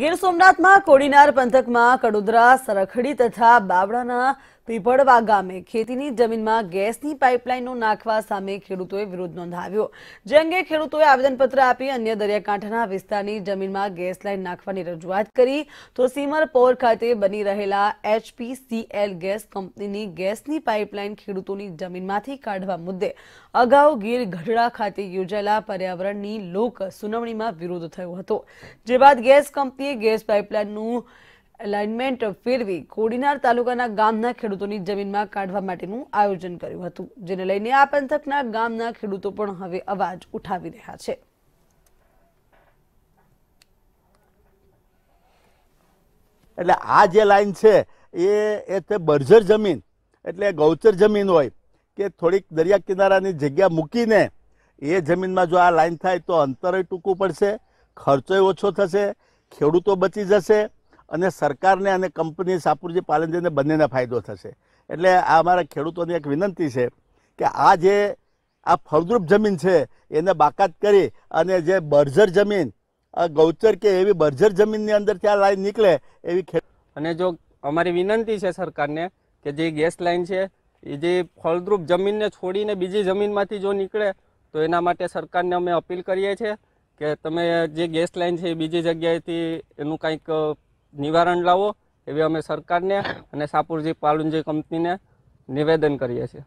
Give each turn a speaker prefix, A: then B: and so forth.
A: ગીર સોમનાથમાં કોડીનાર પંથકમાં કડોદરા સરખડી તથા બાવળાના પીપળવા ગામે ખેતીની જમીનમાં ગેસની પાઇપલાઇનો નાખવા સામે ખેડૂતોએ વિરોધ નોંધાવ્યો જે અંગે ખેડૂતોએ આવેદનપત્ર આપી અન્ય દરિયાકાંઠાના વિસ્તારની જમીનમાં ગેસ લાઇન નાખવાની રજૂઆત કરી તો સીમર પોર ખાતે બની રહેલા એચપીસીએલ ગેસ કંપનીની ગેસની પાઇપલાઇન ખેડૂતોની જમીનમાંથી કાઢવા મુદ્દે અગાઉ ગીર ગઢડા ખાતે યોજાયેલા પર્યાવરણની લોક સુનાવણીમાં વિરોધ થયો હતો જે બાદ ગેસ કંપની ભારતીય ગેસ પાઇપલાઇનનું એલાઇનમેન્ટ ફેરવી કોડીનાર તાલુકાના ગામના ખેડૂતોની જમીનમાં કાઢવા માટેનું આયોજન કર્યું હતું જેને લઈને આ પંથકના ગામના ખેડૂતો પણ હવે અવાજ ઉઠાવી રહ્યા છે
B: એટલે આ જે લાઈન છે એ એ તે બર્જર જમીન એટલે ગૌચર જમીન હોય કે થોડીક દરિયા કિનારાની જગ્યા મૂકીને એ જમીનમાં જો આ લાઈન થાય તો અંતરે ટૂંકું પડશે ખર્ચોય ઓછો થશે ખેડૂતો બચી જશે અને સરકારને અને કંપની સાપુરજી પાલનજીને બંનેને ફાયદો થશે એટલે આ અમારા ખેડૂતોની એક વિનંતી છે કે આ જે આ ફળદ્રુપ જમીન છે એને બાકાત કરી અને જે બર્જર જમીન ગૌચર કે એવી બર્જર
C: જમીનની અંદરથી આ લાઈન નીકળે એવી અને જો અમારી વિનંતી છે સરકારને કે જે ગેસ લાઇન છે એ જે ફળદ્રુપ જમીનને છોડીને બીજી જમીનમાંથી જો નીકળે તો એના માટે સરકારને અમે અપીલ કરીએ છીએ કે તમે જે ગેસ લાઇન છે એ બીજી જગ્યાએથી એનું કંઈક નિવારણ લાવો એવી અમે સરકારને અને સાપુરજી પાલુંજી કંપનીને નિવેદન કરીએ છીએ